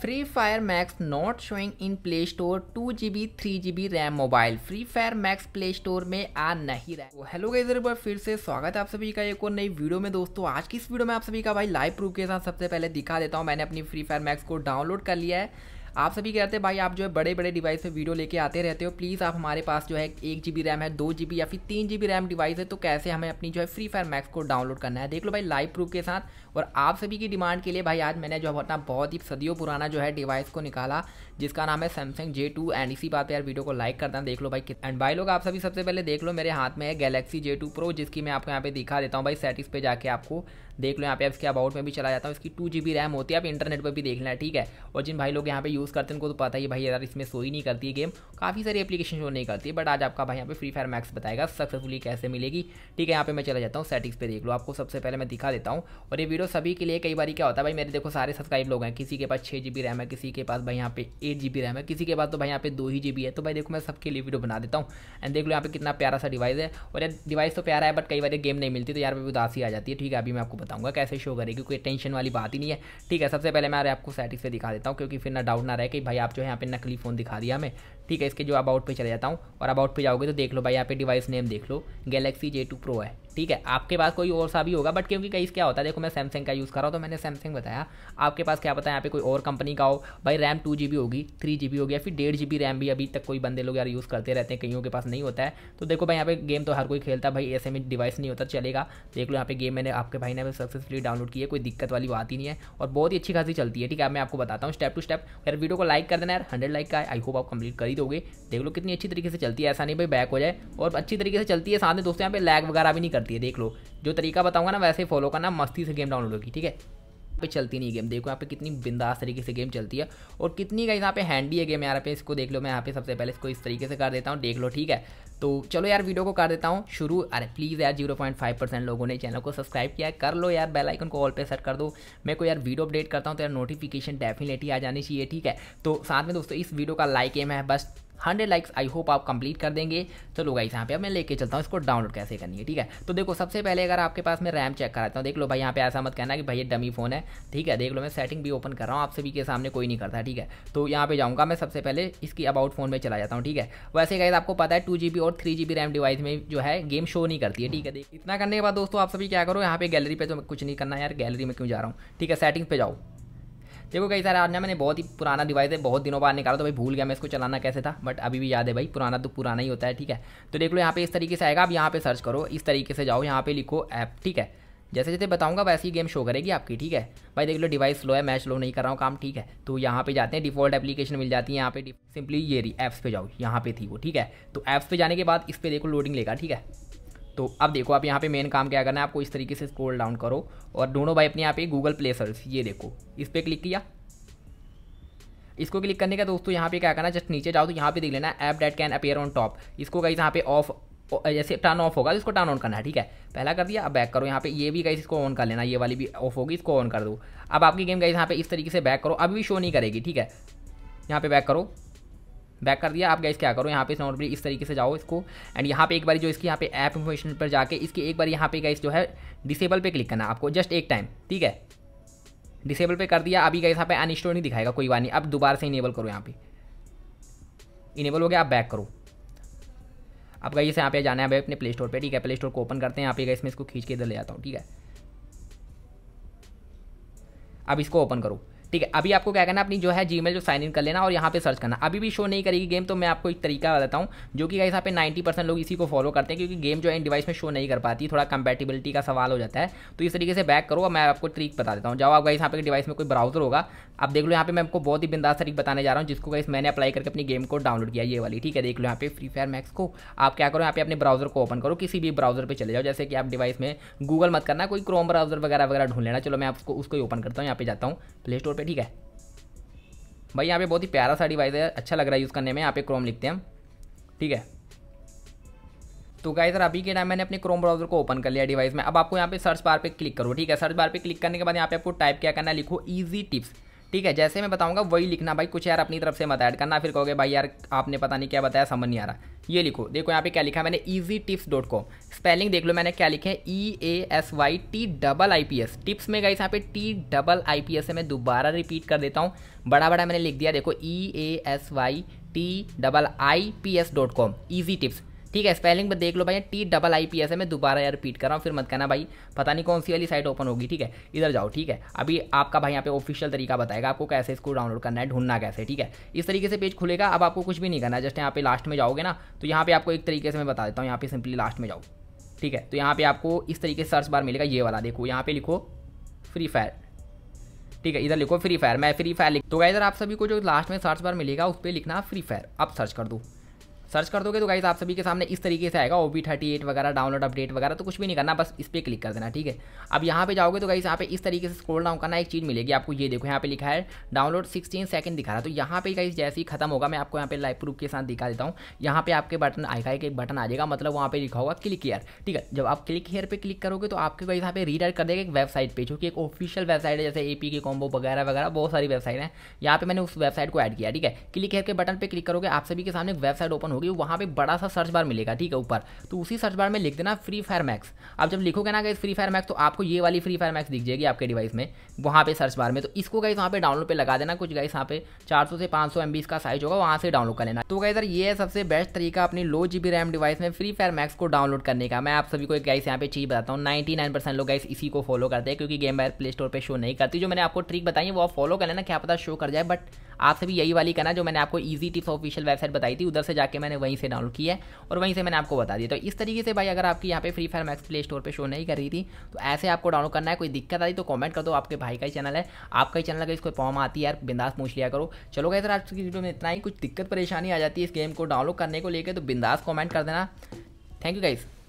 free Fire Max not showing in Play Store two G B three G B RAM mobile Free Fire Max Play Store में आ नहीं रहा तो hello guys एक बार फिर से स्वागत है आप सभी का एक और नई वीडियो में दोस्तों आज की इस वीडियो में आप सभी का भाई लाइव प्रूफ के साथ सबसे पहले दिखा देता हूँ मैंने अपनी फ्री फायर मैक्स को डाउनलोड कर लिया है आप सभी कहते हैं भाई आप जो है बड़े बड़े डिवाइस में वीडियो लेके आते रहते हो प्लीज़ आप हमारे पास जो है एक जी रैम है दो जी या फिर तीन जी रैम डिवाइस है तो कैसे हमें अपनी जो है फ्री फायर मैक्स को डाउनलोड करना है देख लो भाई लाइव प्रूफ के साथ और आप सभी की डिमांड के लिए भाई आज मैंने जो अपना बहुत ही सदियों पुराना जो है डिवाइस को निकाला जिसका नाम है सैमसंग जे टू एंड इसी बात पर यार वीडियो को लाइक करना देख लो भाई एंड भाई लोग आप सभी सबसे पहले देख लो मेरे हाथ में है गैलेक्सी जे टू प्रो जिसकी मैं आपको यहाँ पे दिखा देता हूँ भाई सेटिस पे जाके आपको देख लो यहाँ पे इसके अबाउट में भी चला जाता हूँ इसकी टू जी रैम होती है आप इंटरनेट पर भी देख लेना ठीक है और जिन भाई लोग यहाँ पे यूज़ करते हैं उनको तो पता ही भाई यार इसमें सो ही नहीं करती है गेम काफ़ी सारी एप्लीकेशन शो नहीं करती है बट आज आपका भाई यहाँ पे फ्री फायर मैक्स बताएगा सक्सेसफुली कैसे मिलेगी ठीक है यहाँ पे मैं चला जाता हूँ सेटिंग्स पे देख लो आपको सबसे पहले मैं दिखा देता हूँ और ये वीडियो सभी के लिए कई बार क्या होता है भाई मेरे देखो सारे सब्सक्राइब लोग हैं किसी के पास छः जी रैम है किसी के पास भाई यहाँ पे एट जी रैम है किसी के पास तो भाई यहाँ पे दो ही जी है तो भाई देखो मैं सबके लिए वीडियो बना देता हूँ एंड देख लो यहाँ पे कितना प्यारा सा डिवाइस है और यार डिवाइस तो प्यारा है बट कई बार गेम नहीं मिलती तो यार पे उदासी आ जाती है ठीक है अभी मैं आपको बताऊँगा कैसे शो करेगी कोई टेंशन वाली बात ही नहीं है ठीक है सबसे पहले मैं आपको सेटिंग्स पे दिखा देता हूँ क्योंकि फिर ना डाउट ना रहे कि भाई आप जो है यहाँ पे नकली फ़ोन दिखा दिया हमें ठीक है इसके जो अबाउट पे चले जाता हूँ और अबाउट पे जाओगे तो देख लो भाई यहाँ पे डिवाइस नेम देख लो गैलेक्सी जे टू प्रो है ठीक है आपके पास कोई और सा भी होगा बट क्योंकि कई क्या होता है देखो मैं सैमसंग का यूज़ कर रहा हूँ तो मैंने सैमसंग बताया आपके पास क्या पता है यहाँ पे कोई और कंपनी का हो भाई रैम टू जी होगी थ्री जी होगी या फिर डेढ़ जी रैम भी अभी तक कोई बंदे लोग यार यूज़ करते रहते हैं कईयों के पास नहीं होता है तो देखो भाई यहाँ पे गेम तो हर कोई खेलता है भाई ऐसे में डिवाइस नहीं होता चलेगा देख लो यहाँ पे गेम मैंने आपके भाई ने सक्सेसफुली डाउनलोड की है कोई दिक्कत वाली बात ही नहीं है और बहुत ही अच्छी खासी चलती है ठीक है मैं आपको बताता हूँ स्टेप टू स्टेप यार वीडियो को लाइक कर देना यार हंड्रेड लाइक का आई होप आप कंप्लीट कर ही दोगे देख लो कितनी अच्छी तरीके से चलती है ऐसा नहीं भाई बैक हो जाए और अच्छी तरीके से चलती है साथ में दोस्तों यहाँ पे लैग वगैरह भी नहीं करती चलती है देख लो जो तरीका बताऊंगा ना वैसे फॉलो करना मस्ती से गेम डाउनलोड होगी ठीक है पे चलती नहीं गेम देखो यहाँ पे कितनी बिंदास तरीके से गेम चलती है और कितनी का यहाँ पे हैंडी है गेम यहाँ पे इसको देख लो मैं यहाँ पे सबसे पहले इसको इस तरीके से कर देता हूँ देख लो ठीक है तो चलो यार वीडियो को कर देता हूँ शुरू अरे प्लीज़ यार जीरो पॉइंट फाइव परसेंट लोगों ने चैनल को सब्सक्राइब किया कर लो यार बेल आइकन को ऑल पे सेट कर दो मैं को यार वीडियो अपडेट करता हूँ तो यार नोटिफिकेशन डेफिनेटली आ जानी चाहिए ठीक है तो साथ में दोस्तों इस वीडियो का लाइक एम है बस हंड्रेड लाइक्स आई होप आप कंप्लीट कर देंगे तो लोग यहाँ पे अब मैं लेके चलता हूँ इसको डाउनलोड कैसे करनी है ठीक है तो देखो सबसे पहले अगर आपके पास मैं रैम चेक कराता हूँ देख लो भाई यहाँ पे ऐसा मत कहना कि भाई ये डमी फोन है ठीक है देख लो मैं सेटिंग भी ओपन कर रहा हूँ आप सभी के सामने कोई नहीं करता ठीक है तो यहाँ पे जाऊँगा मैं सबसे पहले इसकी अबाउट फोन में चला जाता हूँ ठीक है वैसे गाइज आपको पता है टू और और थ्री जी रैम डिवाइस में जो है गेम शो नहीं करती है ठीक है देख इतना करने के बाद दोस्तों आप सभी क्या करो यहाँ पे गैलरी पे तो कुछ नहीं करना यार गैलरी में क्यों जा रहा हूँ ठीक है सेटिंग्स पे जाओ देखो कई सारे आज ना मैंने बहुत ही पुराना डिवाइस है बहुत दिनों बाद निकाला तो भाई भूल गया मैं इसको चलाना कैसे था बट अभी भी याद है भाई पुराना तो पुराना ही होता है ठीक है तो देख लो यहाँ पे इस तरीके से आएगा आप यहाँ पे सर्च करो इस तरीके से जाओ यहाँ पे लिखो ऐप ठीक है जैसे जैसे बताऊंगा वैसे ही गेम शो करेगी आपकी ठीक है भाई देख लो डिवाइस स्लो है मैं स्लो नहीं कर रहा हूँ काम ठीक है तो यहाँ पे जाते हैं डिफॉल्ट एप्लीकेशन मिल जाती है यहाँ पे सिंपली ये रही ऐप्स पे जाओ यहाँ पे थी वो ठीक है तो ऐप्स पे जाने के बाद इस पर देखो लोडिंग लेगा ठीक है तो अब देखो आप यहाँ पे मेन काम क्या करना है आपको इस तरीके से स्क्रोल डाउन करो और दोनों भाई अपने यहाँ पे गूगल प्ले सर्च ये देखो इस पर क्लिक किया इसको क्लिक करने का दोस्तों यहाँ पे क्या करना जस्ट नीचे जाओ तो यहाँ पे देख लेना app that can appear on top इसको कहीं यहाँ पे ऑफ जैसे टर्न ऑफ होगा तो इसको टर्न ऑन करना है ठीक है पहला कर दिया अब बैक करो यहाँ पे ये भी गाइस इसको ऑन कर लेना ये वाली भी ऑफ होगी इसको ऑन कर दो अब आपकी गेम गाइस यहाँ पे इस तरीके से बैक करो अभी भी शो नहीं करेगी ठीक है यहाँ पे बैक करो बैक कर दिया आप गाइस क्या करो यहाँ पे नॉर्मली इस तरीके से जाओ इसको एंड यहाँ पे एक बार जो इसकी यहाँ पे ऐप इन्फॉर्मेशन पर जाके इसकी एक बार यहाँ पे गाइस जो है डिसेबल पे क्लिक करना आपको जस्ट एक टाइम ठीक है डिसेबल पे कर दिया अभी गाइस यहाँ पे अनस्टोर नहीं दिखाएगा कोई बात नहीं अब दोबारा से इनेबल करो यहाँ पे इनेबल हो गया आप बैक करो अब गई यहाँ पे जाना है भाई अपने प्ले स्टोर पर ठीक है प्ले स्टोर को ओपन करते हैं आप ही इसमें इसको खींच के इधर ले जाता हूँ ठीक है अब इसको ओपन करो ठीक है अभी आपको क्या करना अपनी जो है जी जो साइन इन कर लेना और यहाँ पे सर्च करना अभी भी शो नहीं करेगी गेम तो मैं आपको एक तरीका बताता हूँ जो कि यहाँ पे नाइन्टी परसेंट लोग इसी को फॉलो करते हैं क्योंकि गेम जो है इन डिवाइस में शो नहीं कर पाती थोड़ा कंपेटिबिलिटी का सवाल हो जाता है तो इस तरीके से बैक करो मैं आपको ट्रिक बता देता हूँ जब आप गाइस यहाँ पे डिवाइस में कोई ब्राउजर होगा आप देख लो यहाँ पे मैं आपको बहुत ही बिंदास तरीक बताने जा रहा हूँ जिसको गाइस मैंने अप्लाई करके अपनी गेम को डाउनलोड किया ये वाली ठीक है देख लो यहाँ पे फ्री फायर मैक्स को आप क्या करो यहाँ पे अपने ब्राउजर को ओपन करो किसी भी ब्राउजर पर चले जाओ जैसे कि आप डिवाइस में गूगल मत करना कोई क्रोम ब्राउजर वगैरह वगैरह ढूंढ लेना चलो मैं आपको उसको ओपन करता हूँ यहाँ पे जाता हूँ प्ले स्टोर पे ठीक है भाई यहाँ पे बहुत ही प्यारा सा डिवाइस है अच्छा लग रहा है यूज़ करने में यहाँ पे क्रोम लिखते हैं हम ठीक है तो गाइज सर अभी के टाइम मैंने अपने क्रोम ब्राउजर को ओपन कर लिया डिवाइस में अब आपको यहाँ पे सर्च बार पे क्लिक करो ठीक है सर्च बार पे क्लिक करने के बाद यहाँ पे आपको टाइप क्या करना है लिखो ईजी टिप्स ठीक है जैसे मैं बताऊंगा वही लिखना भाई कुछ यार अपनी तरफ से मत ऐड करना फिर कहोगे भाई यार आपने पता नहीं क्या बताया समझ नहीं आ रहा ये लिखो देखो यहाँ पे क्या लिखा मैंने easy tips dot com spelling देख लो मैंने क्या लिखे E A S Y T double I P S tips में गई यहाँ पे T double I P S है मैं दोबारा रिपीट कर देता हूँ बड़ा बड़ा मैंने लिख दिया देखो E A S Y T double I P S dot com easy tips ठीक है स्पेलिंग में देख लो भाई T double I P S है मैं दोबारा यार रिपीट कर रहा हूँ फिर मत कहना भाई पता नहीं कौन सी वाली साइट ओपन होगी ठीक है इधर जाओ ठीक है अभी आपका भाई यहाँ पे ऑफिशियल तरीका बताएगा आपको कैसे इसको डाउनलोड करना है ढूंढना कैसे ठीक है इस तरीके से पेज खुलेगा अब आपको कुछ भी नहीं करना जस्ट यहाँ पे लास्ट में जाओगे ना तो यहाँ पे आपको एक तरीके से मैं बता देता हूँ यहाँ पे सिंपली लास्ट में जाओ ठीक है तो यहाँ पे आपको इस तरीके से सर्च बार मिलेगा ये वाला देखो यहाँ पे लिखो फ्री फायर ठीक है इधर लिखो फ्री फायर मैं फ्री फायर लिख तो इधर आप सभी को जो लास्ट में सर्च बार मिलेगा उस पर लिखना फ्री फायर आप सर्च कर दो सर्च कर दोगे तो गाइस आप सभी के सामने इस तरीके से आएगा ओ बी थर्टी एट वगैरह डाउनलोड अपडेट वगैरह तो कुछ भी नहीं करना बस इस पर क्लिक कर देना ठीक है अब यहाँ पे जाओगे तो गाइस यहाँ पे इस तरीके से स्क्रोल डाउन करना एक चीज़ मिलेगी आपको ये देखो यहाँ पे लिखा है डाउनलोड सिक्सटीन सेकंड दिखा रहा है तो यहाँ पे गाइस जैसे ही खत्म होगा मैं आपको यहाँ पे लाइव प्रूफ के साथ दिखा देता हूँ यहाँ पे आपके बटन आएगा एक बटन आ जाएगा मतलब वहाँ पे लिखा होगा क्लिक हेयर ठीक है जब आप क्लिक हेयर पर क्लिक करोगे तो आपके गाइस यहाँ पे रीडायरेक्ट कर देगा एक वेबसाइट पे जो एक ऑफिशियल वेबसाइट है जैसे ए पी के कॉम्बो वगैरह वगैरह बहुत सारी वेबसाइट है यहाँ पे मैंने उस वेबसाइट को ऐड किया ठीक है क्लिक हेयर के बटन पर क्लिक करोगे आप सभी के सामने वेबसाइट ओपन होगी वहाँ पे बड़ा सा सर्च बार मिलेगा ठीक है ऊपर तो उसी सर्च बार में लिख देना फ्री फायर मैक्स आप जब लिखोगे ना गई फ्री फायर मैक्स तो आपको ये वाली फ्री फायर मैक्स दिख जाएगी आपके डिवाइस में वहाँ पे सर्च बार में तो इसको गाइज वहाँ पे डाउनलोड पर लगा देना कुछ गाइस यहाँ पे चार से पाँच सौ का साइज होगा वहाँ से डाउनलोड कर लेना तो सर ये है सबसे बेस्ट तरीका अपनी लो जी रैम डिवाइस में फ्री फायर मैक्स को डाउनलोड करने का मैं आप सभी को एक गाइस यहाँ पे चीज़ बताता हूँ नाइन्टी लोग गाइस इसी को फॉलो करते हैं क्योंकि गेम बायर प्ले स्टोर पर शो नहीं करती जो मैंने आपको ट्रिक बताई है वो आप फॉलो कर लेना क्या पता शो कर जाए बट आपसे भी यही वाली करना जो मैंने आपको ईजी टिप्स ऑफिशियल वेबसाइट बताई थी उधर से जाकर मैंने वहीं से डाउनलोड किया है और वहीं से मैंने आपको बता दिया तो इस तरीके से भाई अगर आपकी यहाँ पे Free Fire Max Play Store पर शो नहीं कर रही थी तो ऐसे आपको डाउनलोड करना है कोई दिक्कत आई तो कॉमेंट कर दो आपके भाई का ही चैनल है आपका ही चैनल अगर इसको फॉर्म आती है यार बिंदास पूछ लिया करो चलो गए सर आज की वीडियो में इतना ही कुछ दिक्कत परेशानी आ जाती है इस गेम को डाउनलोड करने को लेकर तो बिंदास कॉमेंट कर देना थैंक यू गाइज़